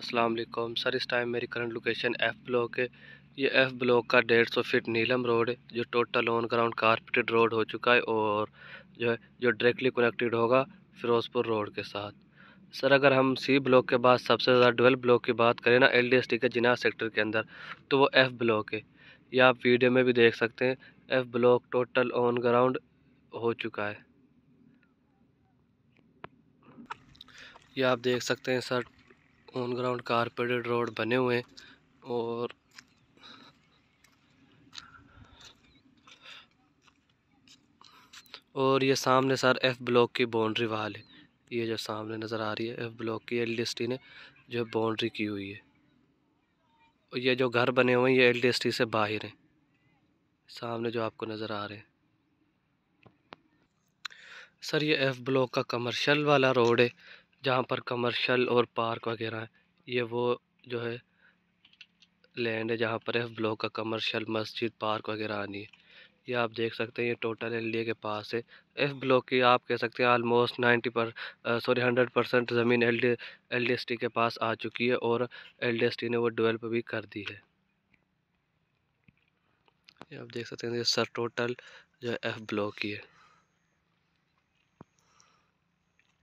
अस्सलाम वालेकुम सर इस टाइम मेरी करंट लोकेशन एफ़ ब्लॉक है ये एफ़ ब्लॉक का डेढ़ सौ फीट नीलम रोड है जो total on ground carpeted road हो चुका है और जो है जो डायरेक्टली कनेक्टेड होगा फ़िरोज़पुर रोड के साथ सर अगर हम सी ब्लॉक के बाद सबसे ज़्यादा डवेल्व ब्लॉक की बात करें ना एल डी के जिना सेक्टर के अंदर तो वो एफ़ ब्लॉक है या आप वीडियो में भी देख सकते हैं F block total on ground हो चुका है या आप देख सकते हैं sir on ground carpeted road बने हुए हैं और और ये सामने सर एफ़ ब्लॉक की बाउंड्री वाल है ये जो सामने नज़र आ रही है एफ़ ब्लॉक की एल ने जो बाउंड्री की हुई है और ये जो घर बने हुए हैं ये एल से बाहर हैं सामने जो आपको नज़र आ रहे हैं सर ये एफ़ ब्लॉक का कमर्शल वाला रोड है जहाँ पर कमर्शियल और पार्क वगैरह हैं ये वो जो है लैंड है जहाँ पर एफ ब्लॉक का कमर्शियल मस्जिद पार्क वगैरह आनी है ये आप देख सकते हैं ये टोटल एल के पास है एफ ब्लॉक की आप कह सकते हैं आलमोस्ट नाइन्टी पर सॉरी हंड्रेड परसेंट ज़मीन L D L D S T के पास आ चुकी है और एल डी एस टी ने वो डिवेल्प भी कर दी है ये आप देख सकते हैं ये सर टोटल जो है एफ ब्लॉक की है